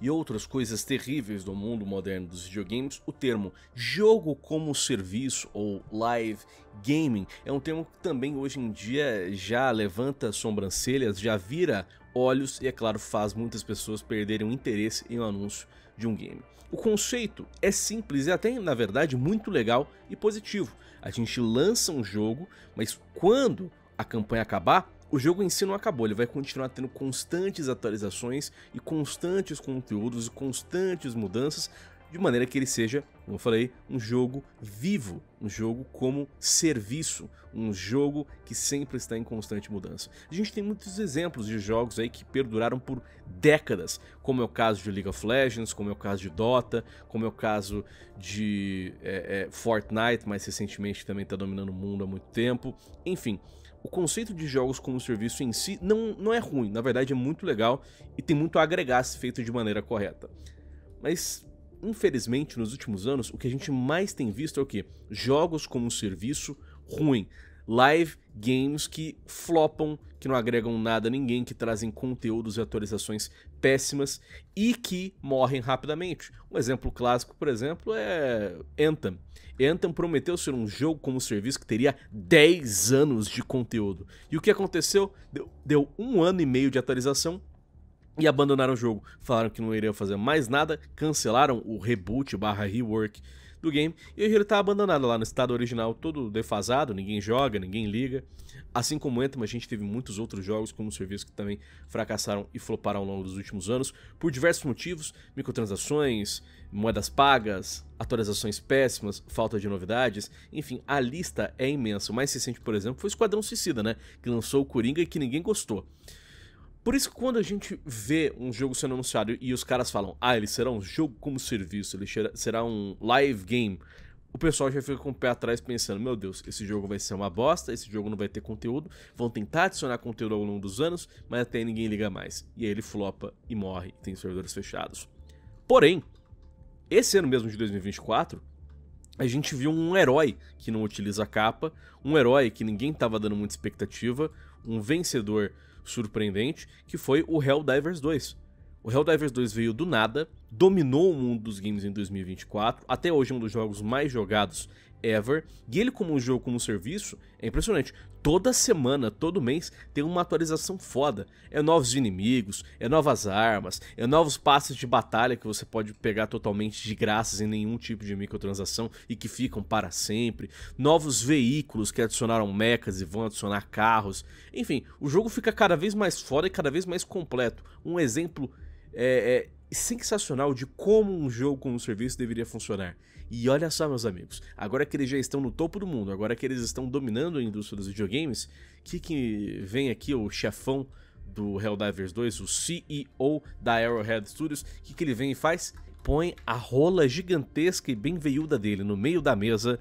e outras coisas terríveis do mundo moderno dos videogames, o termo jogo como serviço ou live gaming é um termo que também hoje em dia já levanta sobrancelhas, já vira olhos e, é claro, faz muitas pessoas perderem o interesse em um anúncio de um game. O conceito é simples e até, na verdade, muito legal e positivo. A gente lança um jogo, mas quando a campanha acabar, o jogo em si não acabou, ele vai continuar tendo constantes atualizações e constantes conteúdos e constantes mudanças de maneira que ele seja, como eu falei, um jogo vivo, um jogo como serviço, um jogo que sempre está em constante mudança. A gente tem muitos exemplos de jogos aí que perduraram por décadas, como é o caso de League of Legends, como é o caso de Dota, como é o caso de é, é, Fortnite, mais recentemente também está dominando o mundo há muito tempo. Enfim, o conceito de jogos como serviço em si não, não é ruim, na verdade é muito legal e tem muito a agregar se feito de maneira correta. Mas infelizmente, nos últimos anos, o que a gente mais tem visto é o quê? Jogos como um serviço ruim. Live games que flopam, que não agregam nada a ninguém, que trazem conteúdos e atualizações péssimas e que morrem rapidamente. Um exemplo clássico, por exemplo, é Anthem. Anthem prometeu ser um jogo como serviço que teria 10 anos de conteúdo. E o que aconteceu? Deu, deu um ano e meio de atualização, e abandonaram o jogo. Falaram que não iriam fazer mais nada, cancelaram o reboot barra rework do game, e hoje ele tá abandonado lá no estado original, todo defasado, ninguém joga, ninguém liga. Assim como Anthem, a gente teve muitos outros jogos como serviço que também fracassaram e floparam ao longo dos últimos anos, por diversos motivos, microtransações, moedas pagas, atualizações péssimas, falta de novidades, enfim, a lista é imensa. O mais recente, por exemplo, foi o Esquadrão Suicida, né, que lançou o Coringa e que ninguém gostou. Por isso que quando a gente vê um jogo sendo anunciado e os caras falam, ah, ele será um jogo como serviço, ele será um live game, o pessoal já fica com o pé atrás pensando, meu Deus, esse jogo vai ser uma bosta, esse jogo não vai ter conteúdo, vão tentar adicionar conteúdo ao longo dos anos, mas até ninguém liga mais. E aí ele flopa e morre, tem servidores fechados. Porém, esse ano mesmo de 2024, a gente viu um herói que não utiliza capa, um herói que ninguém estava dando muita expectativa, um vencedor surpreendente, que foi o Helldivers 2. O Helldivers 2 veio do nada, dominou o mundo dos games em 2024, até hoje é um dos jogos mais jogados ever, e ele como um jogo como serviço é impressionante toda semana, todo mês, tem uma atualização foda. É novos inimigos, é novas armas, é novos passes de batalha que você pode pegar totalmente de graça, sem nenhum tipo de microtransação e que ficam para sempre. Novos veículos que adicionaram mechas e vão adicionar carros. Enfim, o jogo fica cada vez mais foda e cada vez mais completo. Um exemplo é, é sensacional de como um jogo como um serviço deveria funcionar. E olha só, meus amigos, agora que eles já estão no topo do mundo, agora que eles estão dominando a indústria dos videogames, o que, que vem aqui o chefão do Helldivers 2, o CEO da Arrowhead Studios, o que, que ele vem e faz? Põe a rola gigantesca e bem veiuda dele no meio da mesa,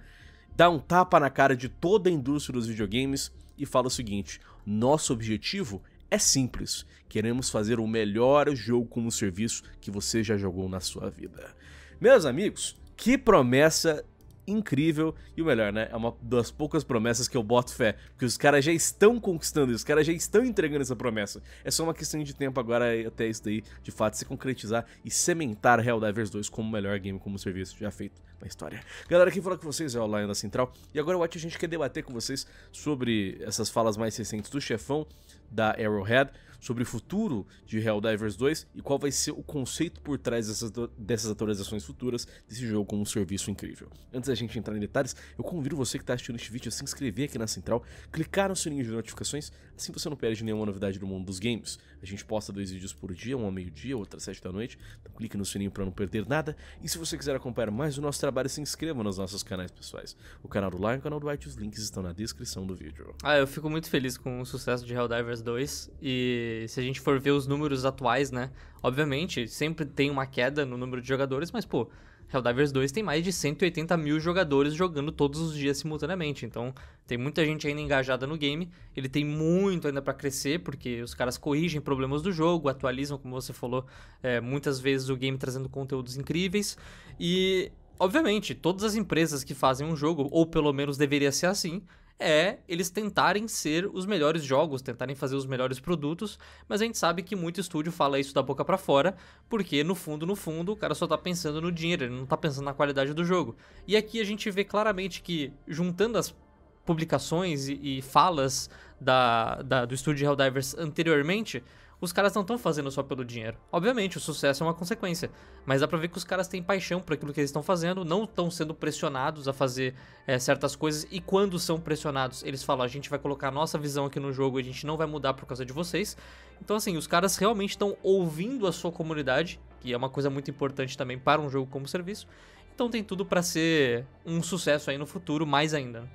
dá um tapa na cara de toda a indústria dos videogames e fala o seguinte: nosso objetivo é simples. Queremos fazer o melhor jogo como serviço que você já jogou na sua vida. Meus amigos, que promessa incrível. E o melhor, né? É uma das poucas promessas que eu boto fé. Porque os caras já estão conquistando isso, os caras já estão entregando essa promessa. É só uma questão de tempo agora até isso daí, de fato, se concretizar e sementar Helldivers 2 como o melhor game como serviço já feito na história. Galera, quem falou com vocês é o Lion da Central. E agora, Watch, a gente quer debater com vocês sobre essas falas mais recentes do chefão da Arrowhead sobre o futuro de Helldivers 2 e qual vai ser o conceito por trás dessas, dessas atualizações futuras desse jogo com um serviço incrível. Antes da gente entrar em detalhes, eu convido você que está assistindo este vídeo a se inscrever aqui na Central, clicar no sininho de notificações, assim você não perde nenhuma novidade do mundo dos games. A gente posta dois vídeos por dia, um ao meio-dia, outro às sete da noite, então clique no sininho para não perder nada. E se você quiser acompanhar mais o nosso trabalho, se inscreva nos nossos canais pessoais. O canal do Lion e o canal do White, os links estão na descrição do vídeo. Ah, eu fico muito feliz com o sucesso de Helldivers 2 e se, a gente for ver os números atuais, né? Obviamente, sempre tem uma queda no número de jogadores, mas, pô, Helldivers 2 tem mais de 180 mil jogadores jogando todos os dias simultaneamente. Então, tem muita gente ainda engajada no game. Ele tem muito ainda para crescer, porque os caras corrigem problemas do jogo, atualizam, como você falou, é, muitas vezes o game trazendo conteúdos incríveis. E, obviamente, todas as empresas que fazem um jogo, ou pelo menos deveria ser assim, é eles tentarem ser os melhores jogos, tentarem fazer os melhores produtos, mas a gente sabe que muito estúdio fala isso da boca para fora, porque no fundo, no fundo, o cara só tá pensando no dinheiro, ele não tá pensando na qualidade do jogo. E aqui a gente vê claramente que juntando as publicações e, e falas da, da do estúdio de Helldivers anteriormente, os caras não estão fazendo só pelo dinheiro. Obviamente, o sucesso é uma consequência, mas dá pra ver que os caras têm paixão por aquilo que eles estão fazendo, não estão sendo pressionados a fazer é, certas coisas, e quando são pressionados, eles falam: a gente vai colocar a nossa visão aqui no jogo, e a gente não vai mudar por causa de vocês. Então, assim, os caras realmente estão ouvindo a sua comunidade, que é uma coisa muito importante também para um jogo como serviço. Então, tem tudo para ser um sucesso aí no futuro, mais ainda. Né?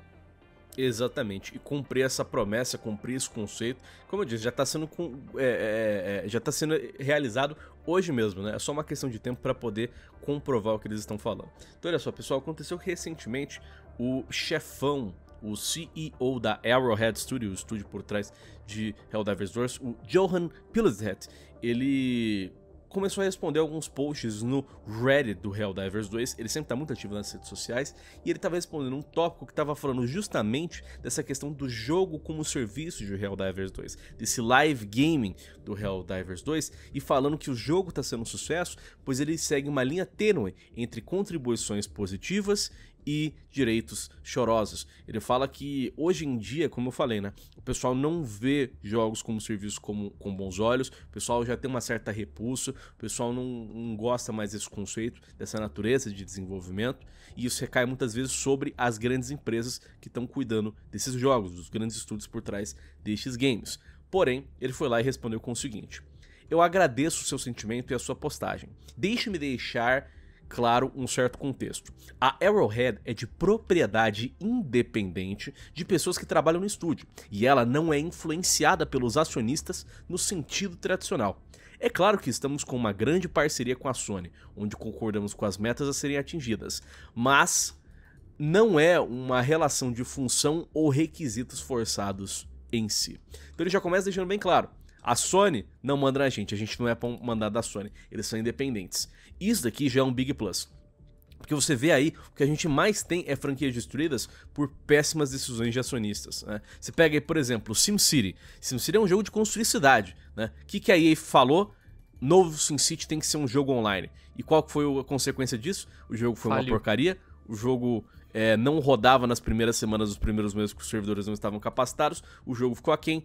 Exatamente, e cumprir essa promessa, cumprir esse conceito, como eu disse, já está sendo, é é, é, é, já tá sendo realizado hoje mesmo, né? É só uma questão de tempo para poder comprovar o que eles estão falando. Então, olha só, pessoal, aconteceu recentemente o chefão, o CEO da Arrowhead Studio, o estúdio por trás de Helldivers Wars, o Johan Pilshead, ele começou a responder alguns posts no Reddit do Helldivers 2, ele sempre está muito ativo nas redes sociais, e ele estava respondendo um tópico que estava falando justamente dessa questão do jogo como serviço de Helldivers 2, desse live gaming do Helldivers 2, e falando que o jogo está sendo um sucesso, pois ele segue uma linha tênue entre contribuições positivas e direitos chorosos. Ele fala que hoje em dia, como eu falei, né, o pessoal não vê jogos como serviço como, com bons olhos, o pessoal já tem uma certa repulsa, o pessoal não, não gosta mais desse conceito, dessa natureza de desenvolvimento, e isso recai muitas vezes sobre as grandes empresas que estão cuidando desses jogos, dos grandes estudos por trás destes games. Porém, ele foi lá e respondeu com o seguinte: Eu agradeço o seu sentimento e a sua postagem. Deixe-me deixar claro um certo contexto. A Arrowhead é de propriedade independente de pessoas que trabalham no estúdio, e ela não é influenciada pelos acionistas no sentido tradicional. É claro que estamos com uma grande parceria com a Sony, onde concordamos com as metas a serem atingidas, mas não é uma relação de função ou requisitos forçados em si. Então ele já começa deixando bem claro: a Sony não manda na gente, a gente não é mandado da Sony, eles são independentes. Isso daqui já é um big plus. Porque você vê aí, o que a gente mais tem é franquias destruídas por péssimas decisões de acionistas. Né? Você pega aí, por exemplo, SimCity. SimCity é um jogo de construir cidade. Né? O né? que, que a EA falou? Novo SimCity tem que ser um jogo online. E qual foi a consequência disso? O jogo foi uma porcaria, o jogo é, não rodava nas primeiras semanas, os primeiros meses que os servidores não estavam capacitados, o jogo ficou aquém,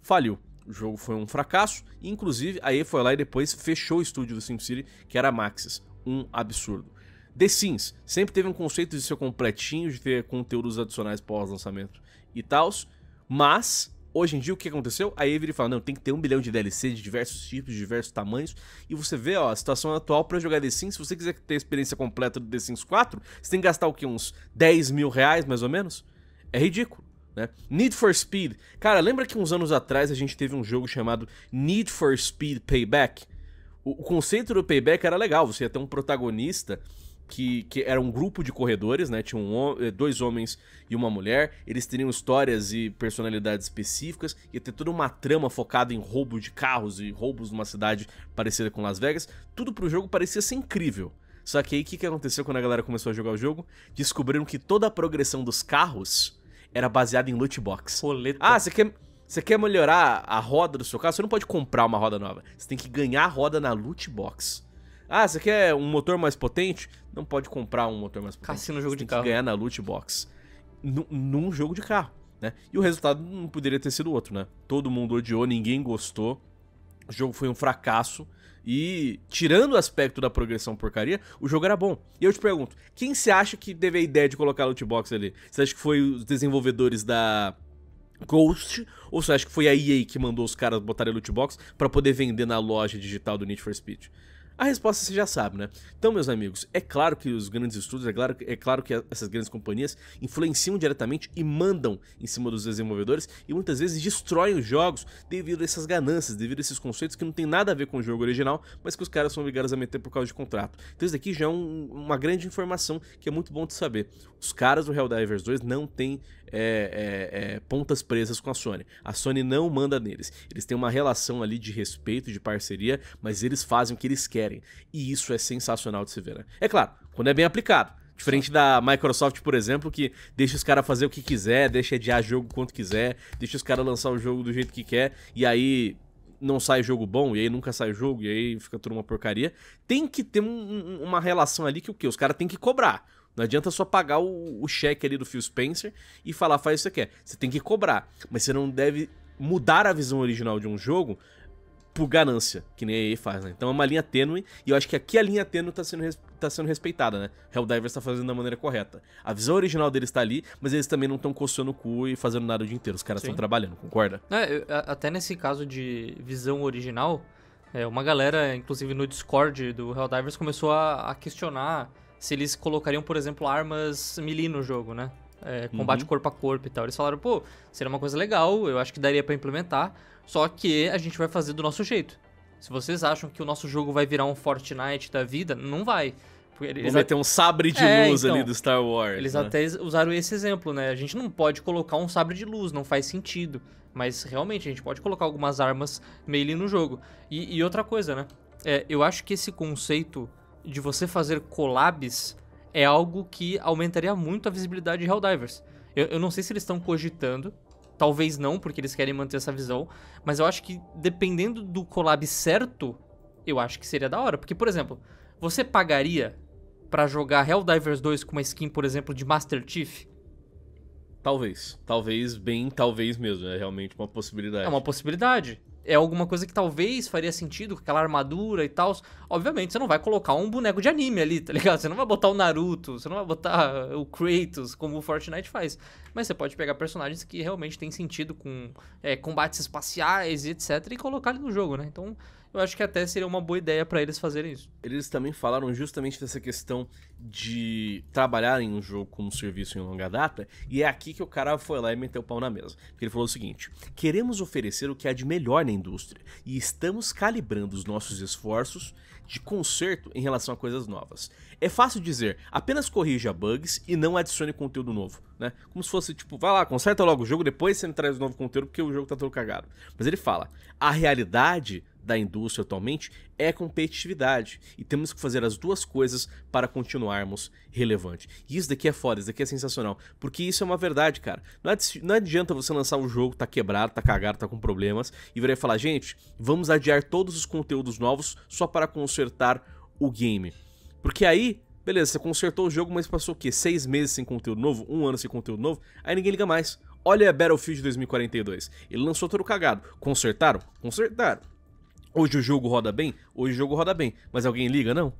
faliu o jogo foi um fracasso. E, inclusive, a EA foi lá e depois fechou o estúdio do SimCity, que era a Maxis. Um absurdo. The Sims sempre teve um conceito de ser completinho, de ter conteúdos adicionais pós-lançamento e tals, mas hoje em dia o que aconteceu? A Avery fala, não, tem que ter um bilhão de DLC de diversos tipos, de diversos tamanhos, e você vê ó, a situação atual para jogar The Sims, se você quiser ter a experiência completa do The Sims 4, você tem que gastar o que, uns 10 mil reais mais ou menos? É ridículo. Né? Need for Speed. Cara, lembra que uns anos atrás a gente teve um jogo chamado Need for Speed Payback? O, o conceito do payback era legal, você ia ter um protagonista que, que, era um grupo de corredores, né? Tinha um, eh, dois homens e uma mulher. Eles teriam histórias e personalidades específicas. Ia ter toda uma trama focada em roubo de carros e roubos numa cidade parecida com Las Vegas. Tudo pro jogo parecia ser incrível. Só que aí o que, que aconteceu quando a galera começou a jogar o jogo? Descobriram que toda a progressão dos carros era baseado em loot box. Roleta. Ah, você quer, você quer melhorar a roda do seu carro? Você não pode comprar uma roda nova. Você tem que ganhar a roda na loot box. Ah, você quer um motor mais potente? Não pode comprar um motor mais potente. Cassino jogo você de tem carro. que ganhar na loot box. num jogo de carro, né? E o resultado não poderia ter sido outro, né? Todo mundo odiou, ninguém gostou. O jogo foi um fracasso. E, tirando o aspecto da progressão porcaria, o jogo era bom. E eu te pergunto, quem você acha que teve a ideia de colocar loot box ali? Você acha que foi os desenvolvedores da Ghost? Ou você acha que foi a EA que mandou os caras botarem loot box pra poder vender na loja digital do Need for Speed? A resposta você já sabe, né? Então, meus amigos, é claro que os grandes estudos, é claro, é claro que essas grandes companhias influenciam diretamente e mandam em cima dos desenvolvedores e muitas vezes destroem os jogos devido a essas ganâncias, devido a esses conceitos que não tem nada a ver com o jogo original, mas que os caras são obrigados a meter por causa de contrato. Então, isso daqui já é um, uma grande informação que é muito bom de saber. Os caras do Helldivers 2 não têm é, é, é, pontas presas com a Sony. A Sony não manda neles. Eles têm uma relação ali de respeito, de parceria, mas eles fazem o que eles querem. E isso é sensacional de se ver, né? É claro, quando é bem aplicado. Diferente da Microsoft, por exemplo, que deixa os caras fazer o que quiser, deixa adiar jogo quanto quiser, deixa os caras lançar o jogo do jeito que quer, e aí não sai jogo bom, e aí nunca sai jogo, e aí fica tudo uma porcaria. Tem que ter um, uma relação ali que o quê? Os caras têm que cobrar. Não adianta só pagar o, o cheque ali do Phil Spencer e falar, faz isso que é. Você tem que cobrar, mas você não deve mudar a visão original de um jogo por ganância, que nem a EA faz, né? Então é uma linha tênue, e eu acho que aqui a linha tênue tá sendo, tá sendo respeitada, né? Helldivers tá fazendo da maneira correta. A visão original deles tá ali, mas eles também não estão coçando o cu e fazendo nada o dia inteiro. Os caras estão trabalhando, concorda? É, até nesse caso de visão original, é, uma galera, inclusive no Discord do Helldivers, começou a, a questionar se eles colocariam, por exemplo, armas melee no jogo, né? É, uhum. combate uhum. corpo a corpo e tal. Eles falaram, pô, seria uma coisa legal, eu acho que daria para implementar, só que a gente vai fazer do nosso jeito. Se vocês acham que o nosso jogo vai virar um Fortnite da vida, não vai. Eles vai ter um sabre de é, luz então, ali do Star Wars. Eles né? até usaram esse exemplo, né? A gente não pode colocar um sabre de luz, não faz sentido. Mas realmente, a gente pode colocar algumas armas melee no jogo. E, e outra coisa, né? É, eu acho que esse conceito de você fazer collabs é algo que aumentaria muito a visibilidade de Helldivers. Eu, eu não sei se eles estão cogitando, talvez não, porque eles querem manter essa visão, mas eu acho que dependendo do collab certo, eu acho que seria da hora. Porque, por exemplo, você pagaria para jogar Helldivers 2 com uma skin, por exemplo, de Master Chief? Talvez. Talvez bem, talvez mesmo. É realmente uma possibilidade. É uma possibilidade é alguma coisa que talvez faria sentido com aquela armadura e tal. Obviamente, você não vai colocar um boneco de anime ali, tá ligado? Você não vai botar o Naruto, você não vai botar o Kratos, como o Fortnite faz. Mas você pode pegar personagens que realmente têm sentido com é, combates espaciais e etc. e colocar ali no jogo, né? Então, eu acho que até seria uma boa ideia para eles fazerem isso. Eles também falaram justamente dessa questão de trabalharem um jogo como serviço em longa data, e é aqui que o cara foi lá e meteu o pau na mesa. ele falou o seguinte: queremos oferecer o que há de melhor na indústria, e estamos calibrando os nossos esforços de conserto em relação a coisas novas. É fácil dizer, apenas corrija bugs e não adicione conteúdo novo, né? Como se fosse tipo, vai lá, conserta logo o jogo, depois você me o novo conteúdo porque o jogo tá todo cagado. Mas ele fala, a realidade da indústria atualmente é competitividade. E temos que fazer as duas coisas para continuarmos relevante. E isso daqui é foda, isso daqui é sensacional. Porque isso é uma verdade, cara. Não adianta você lançar um jogo, tá quebrado, tá cagado, tá com problemas, e virar e falar, gente, vamos adiar todos os conteúdos novos só para consertar o game. Porque aí Beleza, você consertou o jogo, mas passou o quê? Seis meses sem conteúdo novo? Um ano sem conteúdo novo? Aí ninguém liga mais. Olha Battlefield 2042. Ele lançou todo cagado. Consertaram? Consertaram. Hoje o jogo roda bem? Hoje o jogo roda bem. Mas alguém liga, não?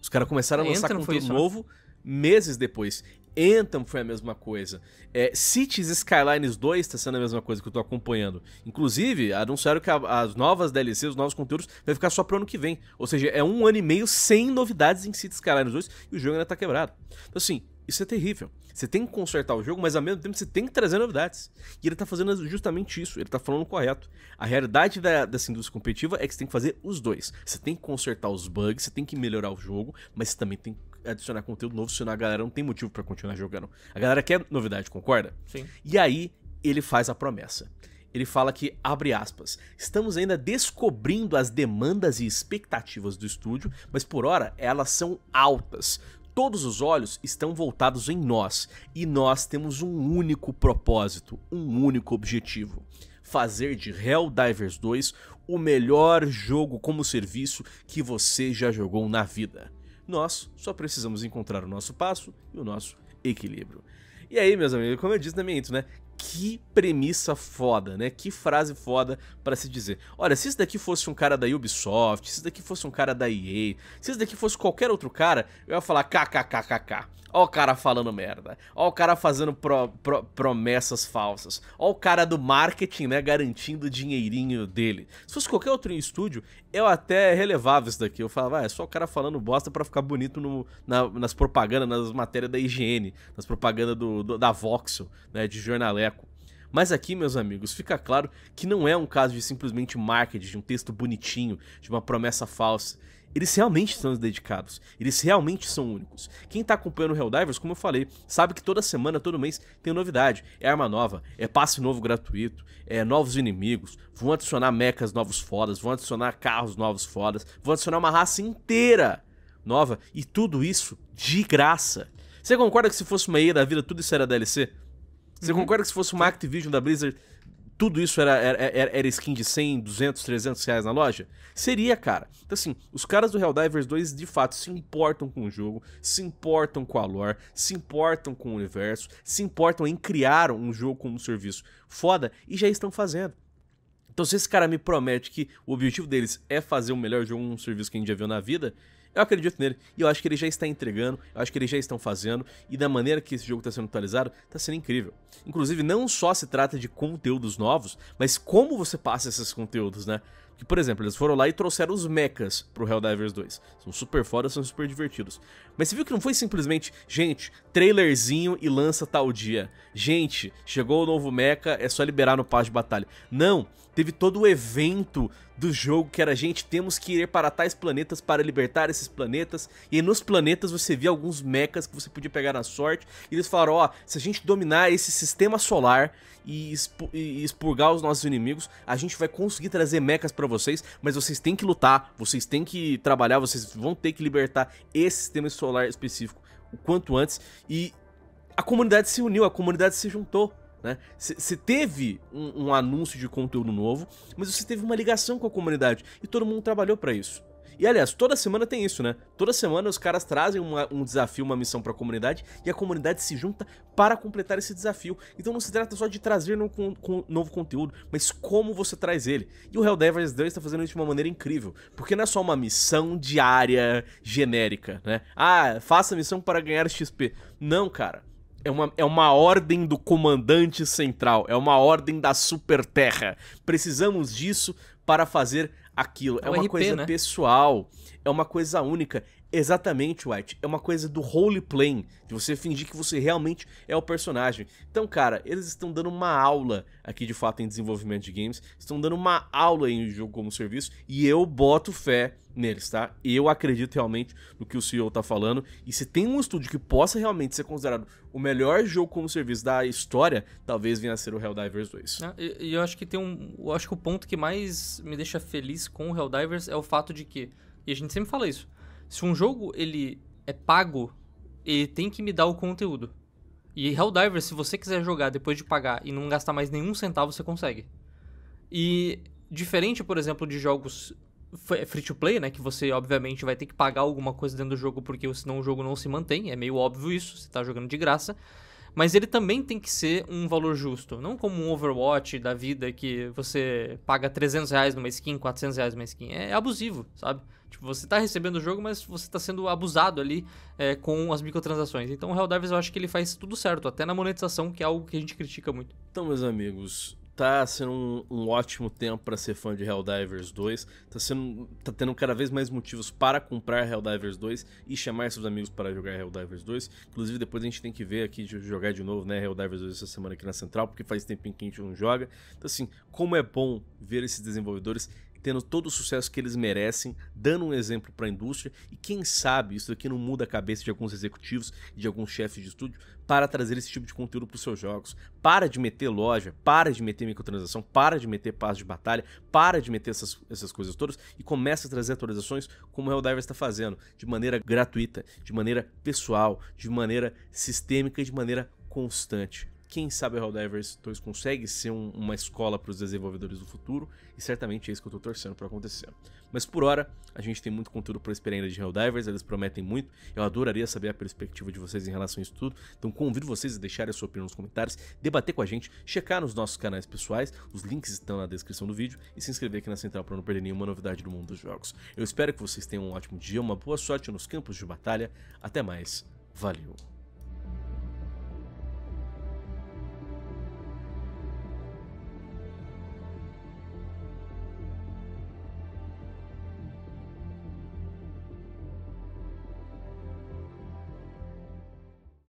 Os caras começaram a lançar conteúdo novo meses depois. Anthem foi a mesma coisa. É, Cities Skylines 2 está sendo a mesma coisa que eu tô acompanhando. Inclusive, anunciaram que a, as novas DLCs, os novos conteúdos, vai ficar só pro ano que vem. Ou seja, é um ano e meio sem novidades em Cities Skylines 2 e o jogo ainda tá quebrado. Então, assim, isso é terrível. Você tem que consertar o jogo, mas ao mesmo tempo você tem que trazer novidades. E ele tá fazendo justamente isso, ele tá falando correto. A realidade da, dessa indústria competitiva é que você tem que fazer os dois. Você tem que consertar os bugs, você tem que melhorar o jogo, mas você também tem que adicionar conteúdo novo, senão a galera não tem motivo para continuar jogando. A galera quer novidade, concorda? Sim. E aí ele faz a promessa ele fala que, abre aspas, estamos ainda descobrindo as demandas e expectativas do estúdio, mas por hora elas são altas. Todos os olhos estão voltados em nós e nós temos um único propósito, um único objetivo: fazer de Helldivers 2 o melhor jogo como serviço que você já jogou na vida. Nós só precisamos encontrar o nosso passo e o nosso equilíbrio. E aí, meus amigos, como eu disse também, né? que premissa foda, né? Que frase foda para se dizer. Olha, se isso daqui fosse um cara da Ubisoft, se isso daqui fosse um cara da EA, se isso daqui fosse qualquer outro cara, eu ia falar kkkkk. Ó o cara falando merda. Ó o cara fazendo pro, pro, promessas falsas. Ó o cara do marketing, né, garantindo o dinheirinho dele. Se fosse qualquer outro estúdio, eu até relevava isso daqui. Eu falava, ah, é só o cara falando bosta para ficar bonito no, na, nas propagandas, nas matérias da higiene, nas propagandas do, do, da Voxel, né, de jornaleco. Mas aqui, meus amigos, fica claro que não é um caso de simplesmente marketing, de um texto bonitinho, de uma promessa falsa. Eles realmente são dedicados, eles realmente são únicos. Quem tá acompanhando o Helldivers, como eu falei, sabe que toda semana, todo mês tem novidade. É arma nova, é passe novo gratuito, é novos inimigos, vão adicionar mechas novos fodas, vão adicionar carros novos fodas, vão adicionar uma raça inteira nova e tudo isso de graça. Você concorda que se fosse uma EA da vida, tudo isso era DLC? Você uhum. concorda que se fosse uma Activision da Blizzard, tudo isso era, era, era, skin de 100, 200, 300 reais na loja? Seria, cara. Então, assim, os caras do Helldivers 2 de fato se importam com o jogo, se importam com a lore, se importam com o universo, se importam em criar um jogo como serviço foda e já estão fazendo. Então, se esse cara me promete que o objetivo deles é fazer o melhor jogo, um serviço que a gente já viu na vida, eu acredito nele e eu acho que ele já está entregando, eu acho que eles já estão fazendo e da maneira que esse jogo está sendo atualizado, está sendo incrível. Inclusive, não só se trata de conteúdos novos, mas como você passa esses conteúdos, né? Que, por exemplo, eles foram lá e trouxeram os mechas pro Helldivers 2. São super fodas, são super divertidos. Mas você viu que não foi simplesmente, gente, trailerzinho e lança tal dia. Gente, chegou o novo mecha, é só liberar no paz de batalha. Não, teve todo o evento do jogo que era, gente, temos que ir para tais planetas para libertar esses planetas. E nos planetas você via alguns mechas que você podia pegar na sorte. E eles falaram, ó, oh, se a gente dominar esse sistema solar e, expu e expurgar os nossos inimigos, a gente vai conseguir trazer mechas para vocês, mas vocês têm que lutar, vocês têm que trabalhar, vocês vão ter que libertar esse sistema solar específico o quanto antes. E a comunidade se uniu, a comunidade se juntou. Você né? teve um, um anúncio de conteúdo novo, mas você teve uma ligação com a comunidade e todo mundo trabalhou para isso. E aliás, toda semana tem isso, né? Toda semana os caras trazem uma, um desafio, uma missão para a comunidade e a comunidade se junta para completar esse desafio. Então não se trata só de trazer no, com, com, novo conteúdo, mas como você traz ele. E o Helldivers 2 está fazendo isso de uma maneira incrível, porque não é só uma missão diária genérica, né? Ah, faça a missão para ganhar XP. Não, cara é uma, é uma ordem do comandante central, é uma ordem da super terra. Precisamos disso para fazer aquilo. É, é uma RP, coisa né? pessoal, é uma coisa única, Exatamente, White. É uma coisa do roleplay, de você fingir que você realmente é o personagem. Então, cara, eles estão dando uma aula aqui de fato em desenvolvimento de games, estão dando uma aula em jogo como serviço e eu boto fé neles, tá? Eu acredito realmente no que o CEO tá falando. E se tem um estúdio que possa realmente ser considerado o melhor jogo como serviço da história, talvez venha a ser o Helldivers 2. Ah, e, eu acho que tem um. Eu acho que o ponto que mais me deixa feliz com o Helldivers é o fato de que. E a gente sempre fala isso se um jogo ele é pago, ele tem que me dar o conteúdo. E Helldiver, se você quiser jogar depois de pagar e não gastar mais nenhum centavo, você consegue. E diferente, por exemplo, de jogos free to play, né, que você obviamente vai ter que pagar alguma coisa dentro do jogo porque senão o jogo não se mantém, é meio óbvio isso, você tá jogando de graça mas ele também tem que ser um valor justo, não como um Overwatch da vida que você paga 300 reais numa skin, 400 reais numa skin, é abusivo, sabe? Tipo, você tá recebendo o jogo, mas você tá sendo abusado ali é, com as microtransações. Então o Helldivers eu acho que ele faz tudo certo, até na monetização, que é algo que a gente critica muito. Então, meus amigos, tá sendo um, um ótimo tempo para ser fã de Helldivers 2. Tá, sendo, tá tendo cada vez mais motivos para comprar Helldivers 2 e chamar seus amigos para jogar Helldivers 2. Inclusive, depois a gente tem que ver aqui de jogar de novo, né? Helldivers 2 essa semana aqui na Central, porque faz tempo que a gente não joga. Então, assim, como é bom ver esses desenvolvedores tendo todo o sucesso que eles merecem, dando um exemplo para a indústria e quem sabe isso aqui não muda a cabeça de alguns executivos e de alguns chefes de estúdio para trazer esse tipo de conteúdo para os seus jogos. Para de meter loja, para de meter microtransação, para de meter passos de batalha, para de meter essas, essas coisas todas e começa a trazer atualizações como o Helldivers está fazendo, de maneira gratuita, de maneira pessoal, de maneira sistêmica e de maneira constante. Quem sabe a Helldivers 2 consegue ser um, uma escola para os desenvolvedores do futuro, e certamente é isso que eu estou torcendo para acontecer. Mas por hora, a gente tem muito conteúdo para esperar ainda de Helldivers, eles prometem muito, eu adoraria saber a perspectiva de vocês em relação a isso tudo, então convido vocês a deixarem a sua opinião nos comentários, debater com a gente, checar nos nossos canais pessoais, os links estão na descrição do vídeo, e se inscrever aqui na Central para não perder nenhuma novidade do mundo dos jogos. Eu espero que vocês tenham um ótimo dia, uma boa sorte nos campos de batalha, até mais, valeu!